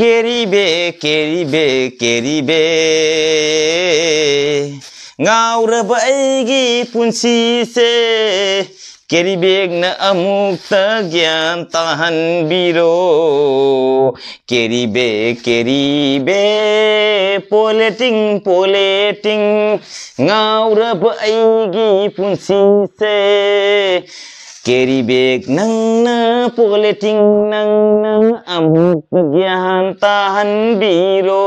केरिबे केरिबे केरिबे गाउँ र पुन्सी से केरिबेग न अमुक्त ज्ञान तहन बिरो केरिबे केरिबे पोलेटिङ पोलेटिङ गाउँ र पुन्सी से Carry bag nang na poleting nang nang amuk gyan tahan biro.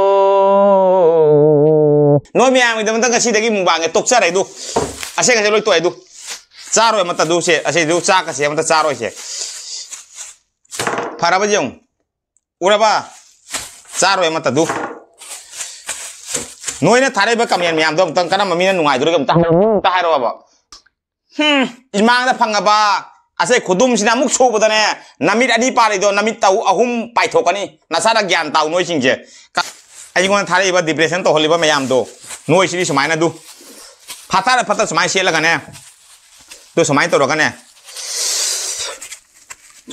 No mi ami dam mantang kasi dagi mung bange tok sar du Ase kasi loi to du saro e mata du se ase du cha kasi mata saro se. Para ba jong. Ura ba. saro e mata du. Noina thare ba kamian miam dam tang kana mamina nungai dulu gam ta ta ro ba. Hmm, Imang da phangaba असे खुदुम सिना मुख छु बदने नमित अनि पारिदो नमित ताउ अहुम पाइथोकनि नसारा ज्ञान ताउ नोय सिंगजे iGo थारे इबा depression तो होलिबा मे आम दो नोय सिरी समय दु फाता रे फाता समय से लगाने तो समय तो रगाने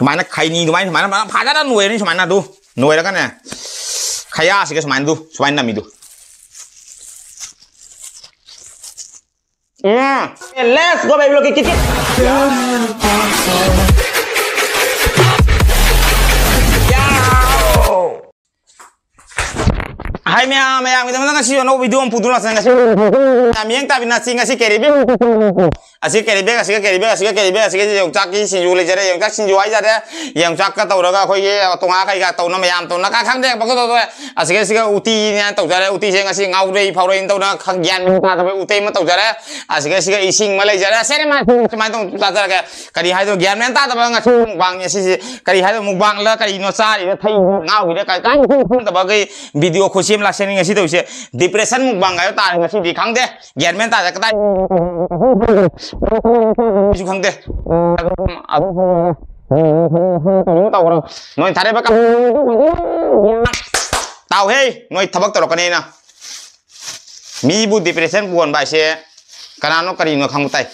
समय खाइनी दुमाय समय ना फाता ना नोय रे समय दु नोय रगाने खाया सिगे समय दु समय ना मिदु Yeah. let's go baby. Look, look, look. Hai mi mea, kita mi kasih yono video ampun dulu langsung kasih. También mi así asik keribe asik keribe asik keribe asik yang cak ki sinju le jare yang cak sinju aja jare yang cak kata orang raga khoi ye tong a atau ga tau atau mayam tau na ka khang de pak tau asik asik uti ni tau jare uti se ngasi ngau deh, phau re tau na khang gyan min uti ma atau jare asik asik ising malah le jare sere ma thu ma tau ta jare ka kari hai tau gyan men ta tau ngasi bang ye si kari hai tau muk bang kari no sa ri ngau ri ka ka khu khu video khosim la se sih ngasi sih, se depression muk bang ga ta ngasi di khang de gyan men ta ta 황대 아동 tàu rồi ngồi thả đây bác cầm tàu hey ngồi thà bác tàu cái này nè mi bu depression buồn bài xe cái nào nó cái nó không tay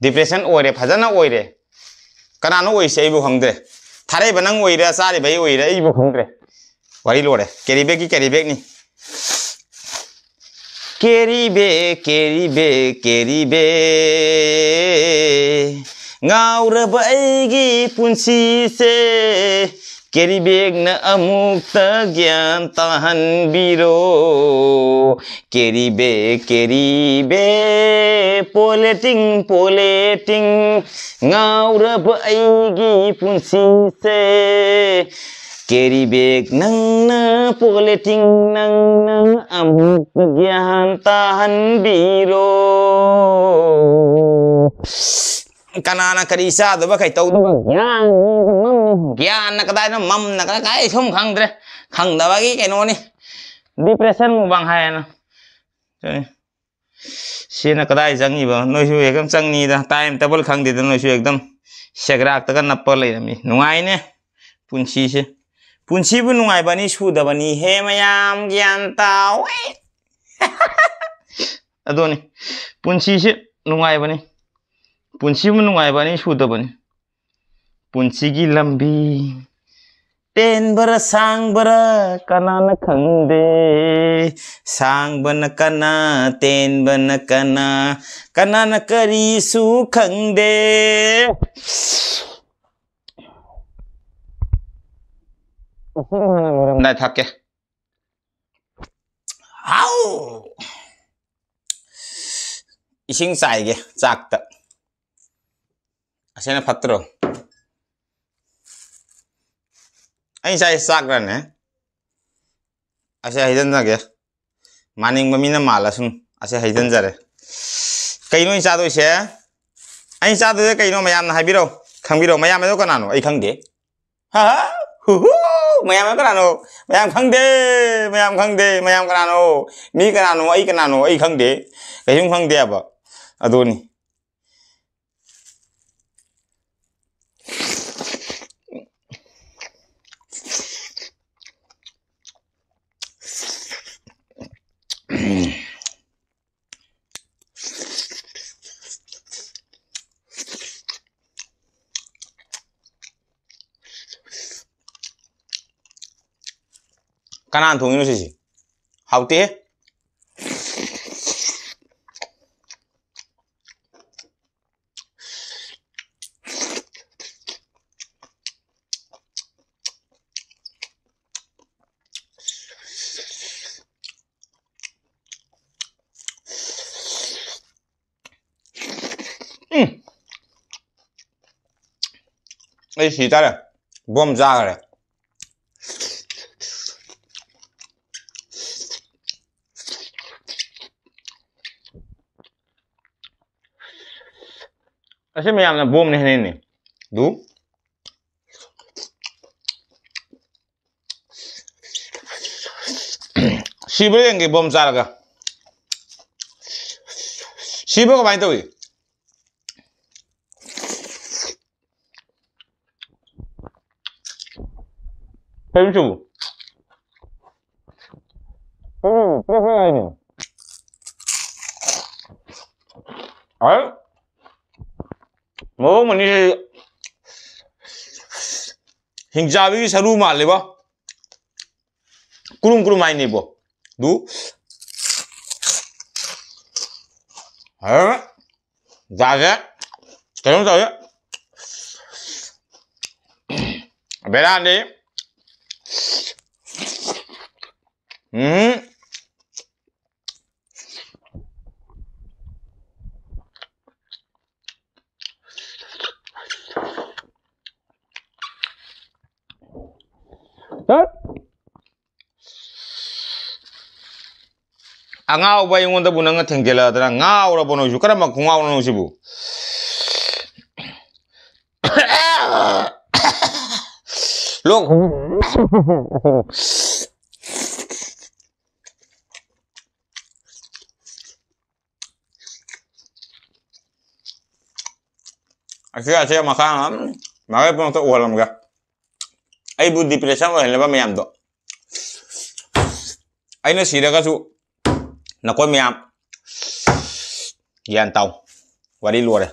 depression ôi đấy phải nó ôi đấy cái nào nó ôi xe bu không đấy thà đây bên nó ôi đấy sao đấy bây ôi đấy bu không đấy vậy luôn đấy cái gì bé cái gì bé này केरिबे केरिबे केरिबे गाउरब अगी पुंसी से केरीबेगन अमुक्त ज्ञान तहन बीरो केरीबे केरीबे पोलेटिंग पोलेटिंग गाउरब से Keri beg nang na poleting nang nang am gyan tahan biro. Kanana karisa do ba kai tau do ba gyan mam gyan na kadai na mam na kadai kai som khang dre khang da ba gi kai no ni depression mu bang hai na. Shi na kadai jang ni ba no shu ekam chang ni da time table khang de no shu ekdam shagrak ta ka nappa lai na mi ai ne punchi se. पुंसीबु नुंगाइबनी सूदबनी हे मैम ज्ञान तावे अदोनी पुंसीसे नुंगाइबनी पुंसीबु नुंगाइबनी सुदबनी पुंसीगी लंबी टेनबर कना कनान खंदे कना कना कनान करी सु खंदे नहीं थके हाउ इशिंग साइगे चाकत तक ना फत्रो ऐसे ऐसे चाक रहने असे हिजन जागे मानिंग मम्मी ममीना माला सुन असे हिजन जा रहे जारे कइनो इ ऐसे से अई चादो से मैं मयाम ना बिरो खंग हाबिरो खंगिरो मयाम दो कनानो अई खंगे हाँ हु हु mày mày nào mayam kanano mayam khangde mayam khangde mayam kanano mi kanano ai kanano ai khangde kayung à aba adoni à, kanan tong ino sisi hau te Mm. Đây xì ta đây. Bom ra rồi. 사실 그냥 나 보험 내내네. 누? 씹을 된게 보험 싸라가. 씹어가 많이 떠 배추. ओ मनीष हिंगचावी सरू मार लेबा कुरुम कुरुम आई नहीं बो दू हाँ जाके क्यों जाके बेरा नहीं हम्म angau ba yung onda bunang tengkela dana ngau ra bono ju karama kungau no sibu lo Aku asya makan, makanya pun untuk ulam gak. ꯑꯩꯕꯨ ꯗꯤꯄ꯭ꯔꯦꯁꯟ ꯑꯣꯏꯍꯜꯂꯕ ꯃꯌꯥꯝꯗꯣ ꯑꯩꯅ ꯁꯤꯔꯒꯁꯨ ꯅꯈꯣꯏ ꯃꯌꯥꯝ ꯒ꯭ꯌꯥꯟ ꯇꯥꯎ ꯋꯥꯔꯤ ꯂꯣꯏꯔꯦ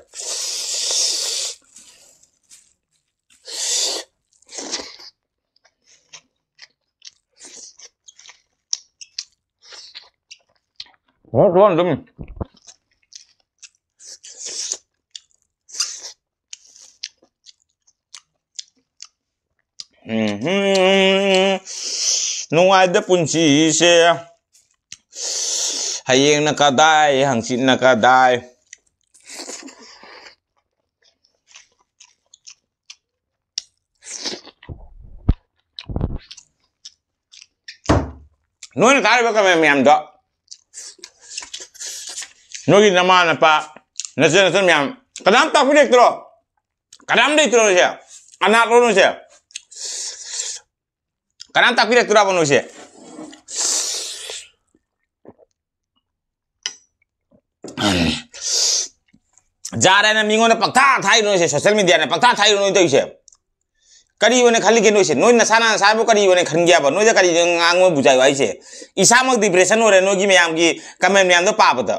ꯍꯣ ꯍꯣ ꯑꯗꯨꯝ ꯎꯝ ꯅꯨꯡꯉꯥꯏꯗ ꯄꯨꯟꯁꯤꯁꯦ ꯍꯌꯦꯡꯅ ꯀꯗꯥꯏ ꯍꯪꯆꯤꯠꯅ ꯀꯗꯥꯏ ꯅꯣꯏꯅ ꯇꯥꯔꯤꯕ ꯀꯃꯦꯟ ꯃꯌꯥꯝꯗꯣ ꯅꯣꯏꯒꯤ ꯅꯃꯥ ꯅꯄꯥ ꯅꯆꯟ ꯅꯆꯟ ꯃꯌꯥꯝ ꯀꯅꯥꯝ ꯇꯥꯛꯄꯤꯔꯛꯇ꯭ꯔꯣ ꯀꯅꯥꯝ ꯂꯩꯇ꯭ꯔꯣ ꯅꯣꯏꯁꯦ ꯑꯅꯥꯠꯂꯣ ꯅꯣꯏꯁꯦ Karena takbir itu apa nulisnya? जा सोशल मीडिया ने पक्का थाई नोइसे इसे करी वो ने खाली के नोइसे नोइ नशाना बनो नो की में आम की कमेंट में आम तो पाप था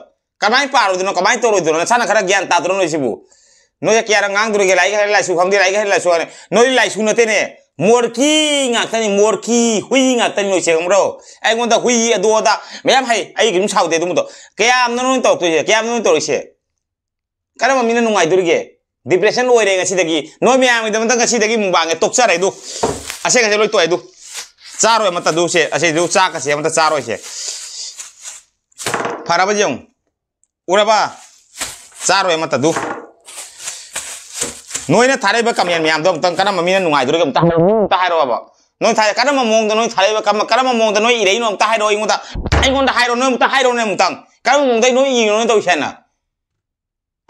कमाई पार हो दिनो कमाई तोड़ दिनो नशाना खरा ज्ञान तात्रों नोइसे � morki nga tani morki hui nga tani no chegam ro ai ta hui ta me yam hai ai gim chau de dum do ke yam no to to ke yam no to she karama mina nu ngai ge depression oi re nga si gi no mi am dum ta nga si dagi mu bang tok sa ai du ase ga loi to ai du char ma mata du she ase du cha ka se mata char oi she ba jong uraba char ma mata du ꯅꯣꯏꯅ ꯊꯥꯔꯛꯏꯕ comment ꯃꯌꯥꯝꯗꯣ ꯑꯃꯨꯛꯇꯪ ꯀꯔꯝꯕ ꯃꯤꯅ ꯅꯨꯡꯉꯥꯏꯗꯣꯔꯤꯒꯦ ꯑꯝꯇ ꯑꯝꯇ ꯍꯥꯏꯔꯛꯑꯣꯕ ꯅꯣꯏ ꯊꯥꯔꯦ ꯀꯔꯝꯕ ꯃꯑꯣꯡꯗ ꯅꯣꯏ ꯊꯥꯔꯛꯏꯕ ꯀꯔꯝꯕ ꯃꯑꯣꯡꯗ ꯅꯣꯏ ꯏꯔꯛꯏꯅꯣ ꯑꯝꯇ ꯍꯥꯏꯔꯛꯑꯣ ꯑꯩꯉꯣꯟꯗ ꯑꯩꯉꯣꯟꯗ ꯍꯥꯏꯔꯣ ꯅꯣꯏ ꯑꯝꯇ ꯍꯥꯏꯔꯣꯅꯦ ꯑꯃꯨꯛꯇꯪ ꯀꯔꯝꯕ ꯃꯑꯣꯡꯗ ꯅꯣꯏ ꯏꯔꯤꯅꯣ ꯅꯣꯏ ꯇꯧꯁꯦ ꯍꯥꯏꯅ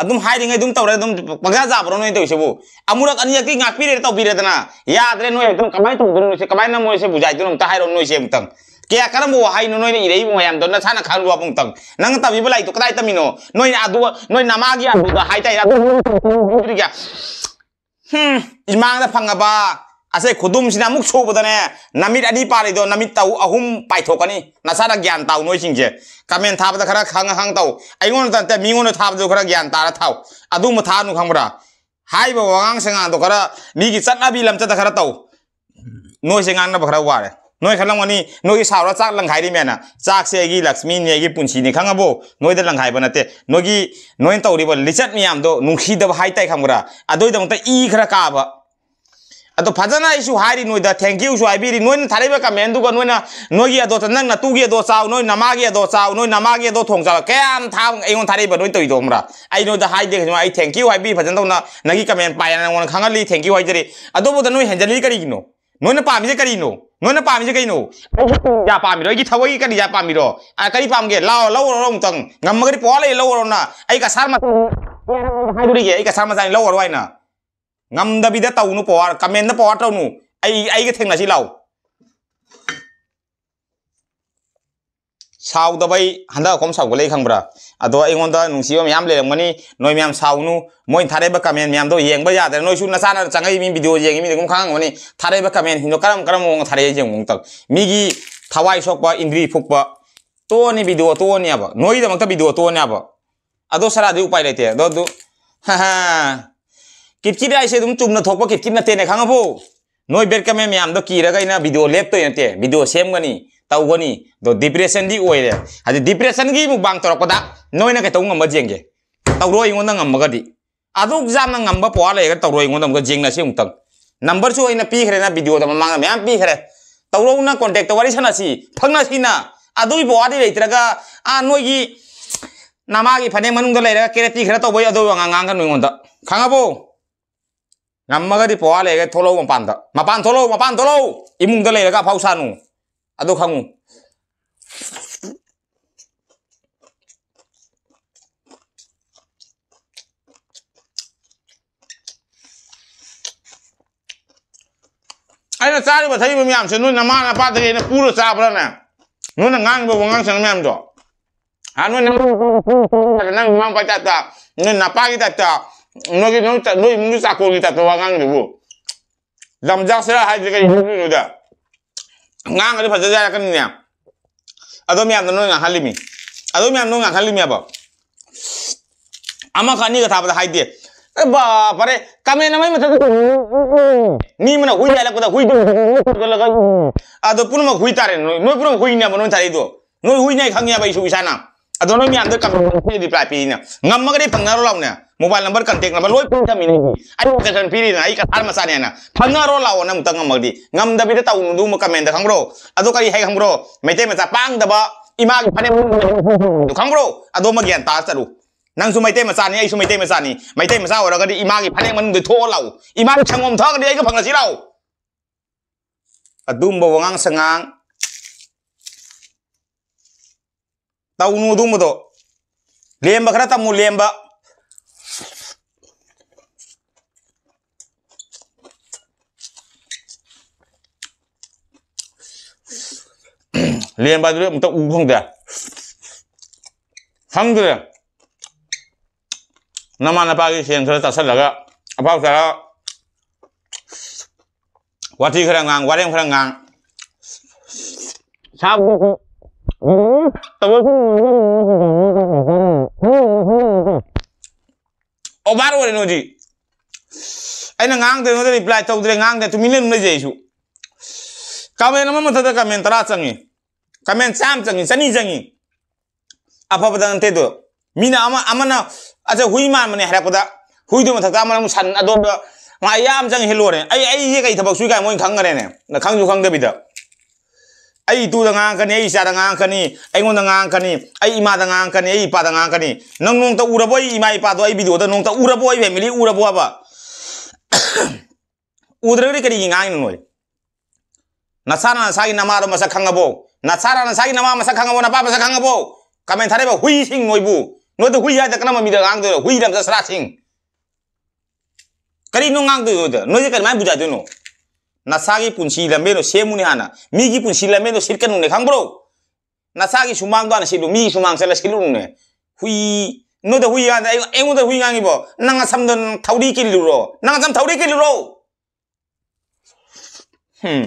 ꯑꯗꯨꯝ ꯍꯥꯏꯔꯤꯉꯩ ꯑꯗꯨꯝ ꯇꯧꯔꯦ ꯑꯗꯨꯝ ꯄꯪꯖꯥ ꯆꯥꯕ꯭ꯔꯣ ꯅꯣꯏ ꯇꯧꯁꯤꯕꯨ ꯑꯃꯨꯔꯛ ꯑꯅꯤꯔꯛꯇꯤ ꯉꯥꯛꯄꯤꯔꯦ ꯇꯧꯕꯤꯔꯦꯗꯅ ꯌꯥꯗ꯭ꯔꯦ ꯅꯣꯏ ꯑꯗꯨꯝ ꯀꯃꯥꯏꯅ ꯇꯧꯗꯣꯏꯅꯣ ꯅꯣꯏꯁꯦ ꯀꯃꯥꯏꯅ ꯃꯣꯏꯁꯦ ꯕꯨꯖꯥꯏꯗꯣꯏꯅꯣ ꯑꯝꯇ ꯍꯥꯏꯔꯣ ꯅꯣꯏꯁꯦ ꯑꯃꯨꯛꯇꯪ kya karam bo hai no noi irei bo yam don na sana khan bo pung tang nang ta bi balai to kadai tamino noi na du noi na ma gi adu da hai tai ra ri kya hmm imang da phang ba đi khudum sina muk cho bodane namit ani pare do namit tau ahum pai tho kani na sa da gyan tau noi sing je comment thap da khara khang hang tau aingon ta te mingon thap do khara gyan ta ra thau adu mu tha nu khang bra hai bo wangang senga do khara mi gi chat na bi lam chat da khara tau noi senga na ba khara wa re नोई खलंगनी नई सौर चाक लंघाई दी चाक से लक्ष्मी ने अगी पुंछी ने खंगबो नोई the लंघाई बनते नोगी तौरीब लिचत मियाम दो नुखी खरा काब अदो फजना इशु थैंक यू शु आईबी थारे का मेन दुगा अदो त नंग अदो चाव नोई नमा अदो साउ नोई नमागी अदो थोंग साउ केम था एयोन थारे ब नोई थैंक यू आईबी फजन दो ना नगी कमेंट पाया थैंक यू हाई जरे हेंजली करी नोन पामी करी नो नोन पामी कई नो जा पामी रो थवई करी जा पामी आ करी पामगे लाओ लाओ रो तंग गम गरी पोले लाओ रो ना आई का सार मत हाय दुरी आई का सार मत लाओ रो ना ngam da bi da tau nu po ar kamen da po ar tau nu ꯁꯥꯎꯗꯕꯩ ꯍꯟꯗꯛ ꯑꯀꯣꯝ ꯁꯥꯎꯒꯠꯂꯛꯏ ꯈꯪꯕ꯭ꯔꯥ ꯑꯗꯣ ꯑꯩꯉꯣꯟꯗ ꯅꯨꯡꯁꯤꯕ ꯃꯌꯥꯝ ꯂꯩꯔꯝꯒꯅꯤ ꯅꯣꯏ ꯃꯌꯥꯝ ꯁꯥꯎꯅꯨ ꯃꯣꯏꯅ ꯊꯥꯔꯛꯏꯕ ꯀꯃꯦꯟ ꯃꯌꯥꯝꯗꯣ ꯌꯦꯡꯕ ꯌꯥꯗ꯭ꯔꯦ ꯅꯣꯏꯁꯨ ꯅꯁꯥꯅ ꯆꯪꯉꯛꯏ ꯃꯤ ꯚꯤꯗꯤꯑꯣ ꯌꯦꯡꯉꯤ ꯃꯤꯗ ꯑꯗꯨꯝ ꯈꯪꯉꯝꯒꯅꯤ ꯊꯥꯔꯛꯏꯕ ꯀꯃꯦꯟꯁꯤꯡꯗꯣ ꯀꯔꯝ ꯀꯔꯝꯕ ꯃꯑꯣꯡꯗ ꯊꯥꯔꯛꯏ ꯌꯦꯡꯉꯨ ꯑꯃꯨꯛꯇꯪ ꯃꯤꯒꯤ ꯊꯋꯥꯏ ꯁꯣꯛꯄ ꯏꯟꯗ꯭ꯔꯤ ꯐꯨꯛꯄ ꯇꯣꯛꯑꯅꯤ ꯚꯤꯗꯤꯑꯣ ꯇꯣꯛꯑꯅꯦꯕ ꯅꯣꯏꯒꯤꯗꯃꯛꯇ ꯚꯤꯗꯤꯑꯣ ꯇꯣꯛꯑꯅꯦꯕ ꯑꯗꯣ ꯁꯔꯥꯗꯤ ꯎꯄꯥꯏ ꯂꯩꯇꯦ ꯑꯗꯣ ꯑꯗꯨ ꯀꯤꯞꯀꯤꯗ ꯑꯩꯁꯦ ꯑꯗꯨꯝ ꯆꯨꯝꯅ ꯊꯣꯛꯄ ꯀꯤꯞꯀꯤ ꯅꯠꯇꯦꯅꯦ ꯈꯪꯉꯕꯣ ꯅꯣꯏ ꯕꯦꯠ ꯀꯃꯦꯟ ꯃꯌꯥꯝꯗꯣ ꯀꯤꯔꯒ ꯑꯩꯅ ꯚꯤꯗꯤꯑꯣ ꯂꯦꯞꯇꯣꯏ ꯅꯠꯇꯦ ꯚꯤꯗꯤꯑꯣ ꯁꯦꯝꯒꯅꯤ goni do depression di oire hadi depression gi mu bang torok da na ke jeng ngamba jengge roi ngon ngam ga di aduk jam na ngamba po ale tau roi ngon ngam jeng na ung tang number chu na pi khre na video da mang me am pi khre ro na contact wari sana si na si na adui bo adi tra ga a noi gi nama gi phane manung da ra kere ti khre boi adu nga nga ga ngon da khanga bo ngamma ga di po ale ga tholo ma pan da ma pan tholo ma pan tholo imung da leira ga ăn à, được không aina tsari ba thai ba miyam se nuna mana pa thai na puro sa pra na nuna ngang ba ngang sang miyam do anu na na miyam pa ta ta na pa ki ta ta no ki no ta no imu sa ko ki ta to ngang de bu dam jak sera hai de ka imu no da ngang ada pasal jalan kan ni ya atau mian nung ngang halimi atau mian nung ngang halimi apa ama kani kata apa hai dia eh ba pare kami nama ini macam ni mana hui jalan kota hui tu kalau kan atau pun mau hui tarik no pun hui ni apa nung cari tu no hui ni kang ni apa isu isana ดนมีอันเดอร์กัมบอที่ดีปลายปีเนี่ยงั้มมากเดยพังนารอลราเนี่ยมือถือหมายเลขติดนะบอลลูนพูดจะมีนี่ไอ้พวกเจ้าหนี้รีนะไอ้กระทำมาซานี่นะพังนารอเราเนี่ยมุตังงั้มมากดีงั้มเดบิตต์ตาอุ้มดูมุกคัมเบอร์เด็กขังโกรอะตดูใครให้ขังโกรไม่เจ๊ไม่จะปังเดบะอีมากพันเนี่ยขังโกรอะดูมาเกี่ยนตาสรุนั่งซูไม่เต้มาซานี่ไอ้ซูไม่เต้มาซานี่ไม่เต้มาซาวเราก็ดีอีมากพันเนี่ยมันดูโทษเราอีมากช่างงมท้อกันดีไอ้ก็พังละสิเราอะดูมบวงงังสงัง ta unu du do lemba kara ta mu lemba lemba du mu ta u hong da hang de nama na pa gi sen ta sal laga apa usara wati kara ngang warem kara ngang sabu ओबार ओरे nosy अने गांग दे नोदे reply तो दे गांग दे तुमी ने नुने जेसु comment मम मथद comment तरा चंगी comment साम चंगी सनी चंगी अफा बदन ते दो मीना अमा अमना अच्छा हुई मान मने हरा पदा हुई दो मथद अमन सन अदो मा याम चंग हेलोरे आई आई ये कई थबक सुई का मोई खंगरे ने खंगजु खंगदे बिदा ai tu da ngang kani ai sa da ngang kani ai ngon da ngang kani ai ima da ngang kani ai ipa da ngang kani nang nong ta ura boy ima ipa do ai bidu da nong ta ura boy be mili ura boa ba udra ri kari ngang no na sa na ma nama ma sa khang bo na sara na ma nama sa khang bo na pa sa khang bo men thare ba hui sing noi bu no to hui ya da kana mi da ngang do hui da sa ra sing kari nong ngang do no je kari mai ja do no nasagi punsi lambe no semuni hana migi punsi lambe no sirkan ne khangbro nasagi sumang do na silu mi sumang sala silu ne hui no da hui ya da engo da hui yangi bo nanga samdon thauri kililu ro nanga sam thauri kililu ro hmm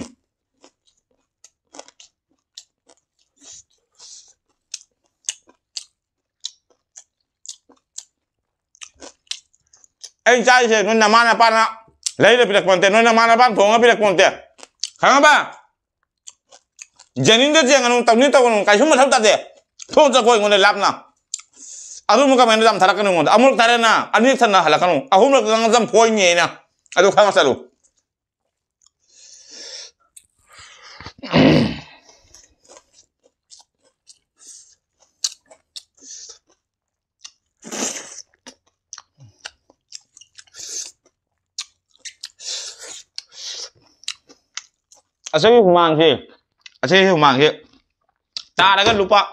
ai chai se nun na mana pana Λέει ρε πειρακμαντέ, ενώ είναι μάνα πάνω, το όνομα πειρακμαντέ. Χαγα πά. Γενίντε τζι έγανε, τα μνήτα γονούν, καλύσου με σαν τάτε. Πού μου τσακώ, εγώ λάπνα. Αδού μου καμένε δάμε, θα ρακανε μόντα. Αμούλ τα ρένα, αν είναι θα να χαλακανούν. Αχού μου λάκανε δάμε, πόινι έινα. Αδού χαγα σαλού. ꯑꯁꯤꯒꯤ ꯍꯨꯃꯥꯡꯁꯦ ꯑꯁꯤꯒꯤ ꯍꯨꯃꯥꯡꯁꯦ ꯇꯥꯔꯒ ꯂꯨꯄꯥ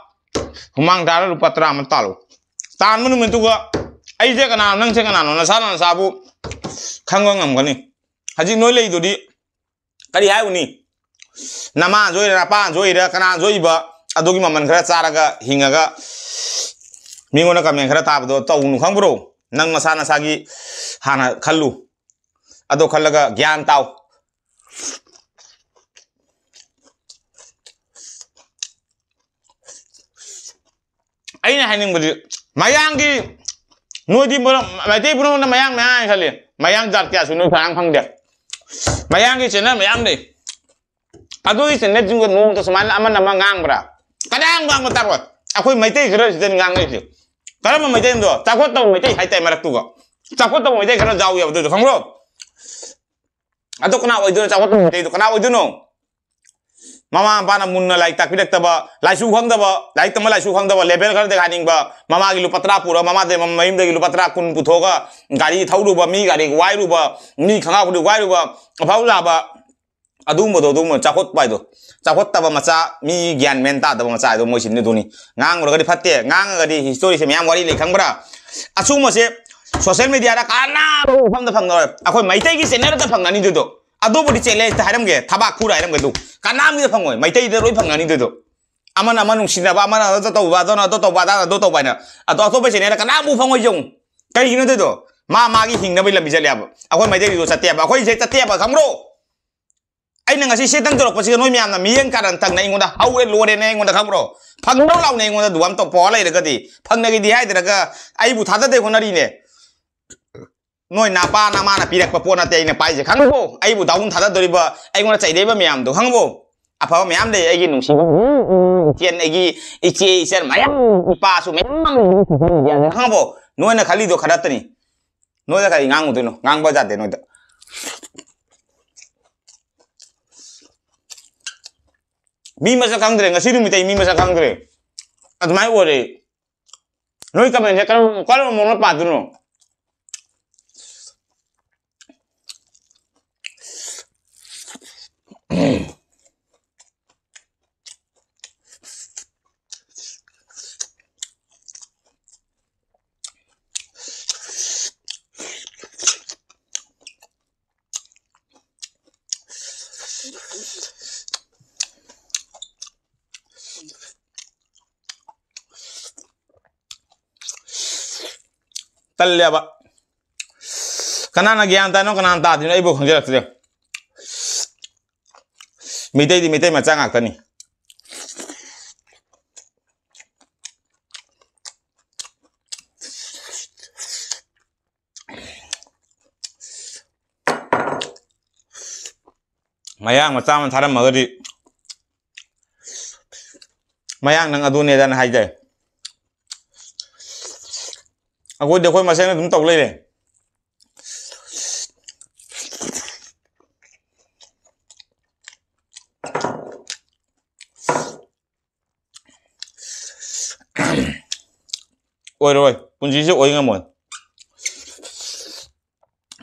ꯍꯨꯃꯥꯡ ꯇꯥꯔꯒ ꯂꯨꯄꯥ ꯇꯔꯥꯃ ꯇꯥꯜꯂꯨ ꯇꯥꯟꯕ ꯅꯨꯃꯤꯠꯇꯨꯒ ꯑꯩꯁꯦ ꯀꯅꯥꯅꯣ ꯅꯪꯁꯦ ꯀꯅꯥꯅꯣ ꯅꯁꯥꯅ ꯅꯁꯥꯕꯨ ꯈꯪꯕ ꯉꯝꯒꯅꯤ ꯍꯧꯖꯤꯛ ꯅꯣꯏ ꯂꯩꯗꯨꯗꯤ ꯀꯔꯤ ꯍꯥꯏꯎꯅꯤ ꯅꯃꯥꯁꯨ ꯑꯣꯏꯔꯦ ꯅꯄꯥꯁꯨ ꯑꯣꯏꯔꯦ ꯀꯅꯥꯁꯨ ꯑꯣꯏꯕ ꯑꯗꯨꯒꯤ ꯃꯃꯜ ꯈꯔ ꯆꯥꯔꯒ ꯍꯤꯡꯉꯒ ꯃꯤꯉꯣꯟꯗ ꯀꯃꯦꯟ ꯈꯔ ꯇꯥꯕꯗꯣ ꯇꯧꯅꯨ ꯈꯪꯕ꯭ꯔꯣ ꯅꯪ ꯅꯁꯥ ꯅꯁꯥꯒꯤ ꯍꯥꯟꯅ ꯈꯜꯂꯨ ꯑꯗꯣ ꯈꯜꯂꯒ ꯒ꯭ꯌꯥꯟ ꯇꯥꯎ nhân ăn aina haning budi mayang ki nuodi bono mate bono na mayang na khali mayang jar kya sunu phang phang de mayang ki chena mayang de adu ki chena jing ko nong to saman ama na mangang bra kadang bang ta ko akoi mate cái jen à, ngang mà kara ma mate tao ta à, tao to mate hai tao marak tu ko ta ko to mate khara jau ya du khang ro adu kana oi du ta ko to mate du kana ở du no मामा पाना Munna like तक पिलक तब like सुखांग तब like तब मलाइक सुखांग तब labour कर दे गानिंग बा मामा गिलु पत्रा पूरा मामा दे मम्मा इम दे गिलु पत्रा कुन पुथोगा गाड़ी थाउ रूबा मी गाड़ी वाई रूबा मी खंगा पुरी वाई रूबा अपाउल आबा अदुम बतो दुम चाहोत पाई दो चाहोत तब मचा मी ज्ञान मेंटा तब मचा आय दो मोशिन ने दुनी नांग रोगे फत्ते नांग गरी हिस्टोरी से मैं वाली लेखंग बरा अचूम से सोशल मीडिया रा काना फंग द फंग अखोई मैते की सेनर द फंग नहीं दो adobo di chele ta haram ge thaba khura haram ge du ka nam ge phang mai tai de roi phang ani de do aman aman ung sina ba aman da to ba do na do to ba da do to ba na a to to be chene ka nam bu phang jong kai gi no de do ma ma gi hing na bi lam bi chale ab a khoi mai de do satya ba khoi je satya ba kham ro ai na ngasi setan torok pasi noi miam na miyeng karan tang na ingonda haure lore na ingonda kham ro phang ro lau na ingonda duam to po lai de ga di phang na gi di hai de ga ai bu thada de ko na ri ne noi napa nama na pirak pa pona te ina paise khangbo ai bu daun thada doriba ai ngona chai deba miam do khangbo apa miam de ai gi nungsi tien ai gi ichi iser mayam pa su memang ya khangbo noi na khali do khadat ni noi da khali ngang udino ngang ba jate noi da mi masa kang dre ngasi mi tai mi masa kang dre admai wore noi kamen he kan kalau mau pa duno ꯀꯜꯂꯦꯕ ꯀꯅꯥꯅ ꯒ꯭ꯌꯥꯟ ꯇꯥꯅꯣ ꯀꯅꯥꯅ ꯇꯥꯗꯣꯏꯅꯣ ꯑꯩꯕꯨ ꯈꯪꯖꯔꯛꯇ꯭ꯔꯦ ꯃꯩꯇꯩꯗꯤ ꯃꯩꯇꯩ ꯃꯆꯥ ꯉꯥꯛꯇꯅꯤ ꯃꯌꯥꯡ ꯃꯆꯥ ꯑꯃ ꯊꯥꯔꯝꯃꯒꯗꯤ ꯃꯌꯥꯡ ꯅꯪ ꯑꯗꯨꯅꯦꯗꯅ ꯍꯥꯏꯖꯩ ꯑꯩꯈꯣꯏꯗꯤ ꯑꯩꯈꯣꯏ ꯃꯁꯦꯟ ꯑꯗꯨꯝ ꯇꯧ ꯂꯩꯔꯦ ꯑꯣꯏꯔꯣꯏ ꯄꯨꯟꯁꯤꯁꯦ ꯑꯣꯏ ꯉꯝꯃꯣꯏ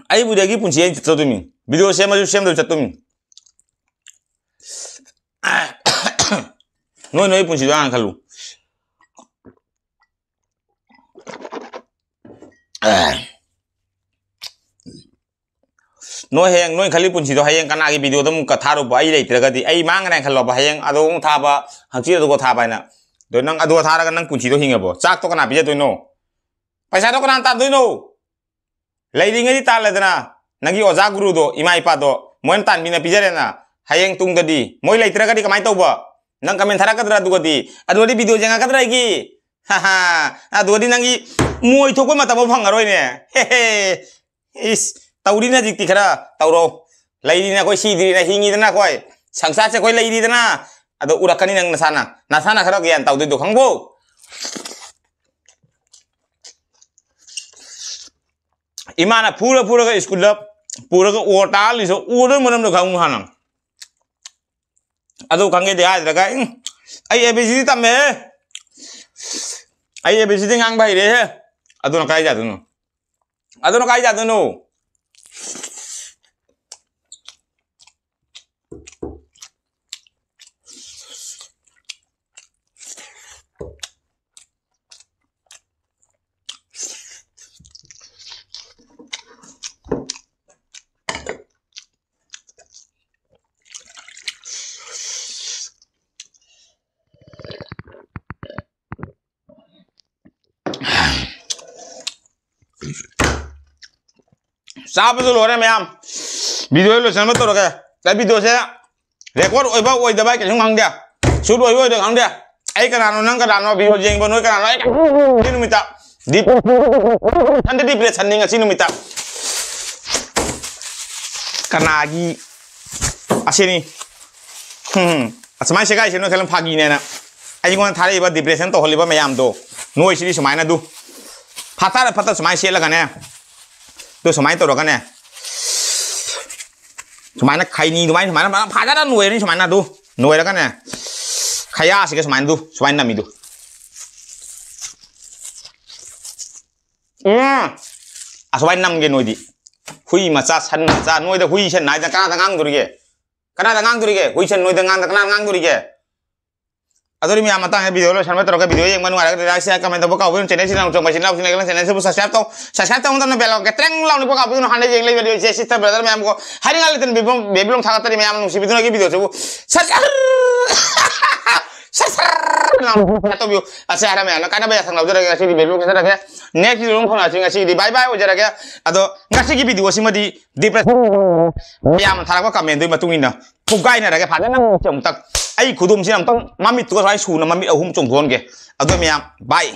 ꯑꯩꯕꯨꯗꯒꯤ ꯄꯨꯟꯁꯤ ꯑꯩ ꯆꯠꯇꯣꯏꯃꯤ ꯚꯤꯗꯤꯑꯣ ꯁꯦꯝꯃꯁꯨ ꯁꯦꯝꯗꯕ ꯆꯠꯇꯣꯏꯃꯤ ꯅꯣꯏ ꯅꯣꯏ ꯄꯨꯟꯁꯤꯗꯣ ꯍꯥꯟꯅ ꯈꯜꯂꯨ नो हे नो खाली पुंसी तो हें कना की भिडियो दम मांगना रुप आई लेत्रगदी आई मांग रे खलो तो नंग अदो थारा नंग पुंसी तो हिंगबो चाक तो कना पीजे तो नो पैसा तो कना ता दोइनो लेरिंगे ता लेदना नंगी ओजा गुरु दो इमा इपा दो मोन तान बिना पिजे रेना हें तुंग ददी मोय लेत्रगदी कमाई तोबा नंग कमेंट थारा कदरा दुगदी अदो वीडियो जेंगा कदरा की haha aduh ah, nangi moi thokoi ma mata phang roi ini. hehe is tauri na jikti khara tauro lairi na koi sidri na hingi dana koi sangsa che koi lairi aduh urakan urakani nang nasana nasana khara gyan taudi do khangbo imana pura pura ka school pura ka otal iso udo monam do khangu hanam ado khange de aja ka hmm, ai abcd tamme अहिले बेसी चाहिँ गाङ बाहिर है अदुन काइ जाँदैन अदुन काइ साफ सुल हो रहे मैम वीडियो लोशन में तो रखे तभी दो से रेकॉर्ड ओय बा ओय दबाई के हम गंगा शूट ओय ओय दे गंगा ऐ करानो नंग करानो वीडियो जेंग बनो करानो ऐ तीन मिता दीप ठंडे दीप ले छन्नी ग सीनो मिता कनागी असिनी हम्म, हम्म। असमाय अच्छा, से गाइस नो खेलम फागी ने ना ऐ गोन थारे इबा डिप्रेशन तो होली बा मैम दो नो इसी समय ना दू फाता फाता समय से लगाने semain 수많이 떨어가네 수많이 가이니 수많이 수많이 많아 바다라 노예는 수많이 나도 노예라 가네 가야 아시게 수많이 도 수많이 남이도 음 아수많이 남게 노이디 kui maca san maca noi de sen nai da kana da ngang durige kana da ngang durige sen noi da ngang da kana अदरी मैं आता है वीडियो शर्मा तरह वीडियो एक मन मारा राशि का मैं तो बका ऑप्शन चैनल से ना मशीन ऑप्शन लगे चैनल से सब्सक्राइब तो सब्सक्राइब तो ना बेल के तंग ला उनको ऑप्शन हंडे जेंगे वीडियो जैसे सिस्टर ब्रदर मैं हमको हरि गाल तन बिबम बेबी लोग थाकतरी मैं हम उसी वीडियो की वीडियो से वो तो भी बाय बाय उजर गया दीप्रेस कमेंदी फुगा तक ai khudum sinam tang mami tu ka sai su na mami ahum chom gon ge adu mi am bye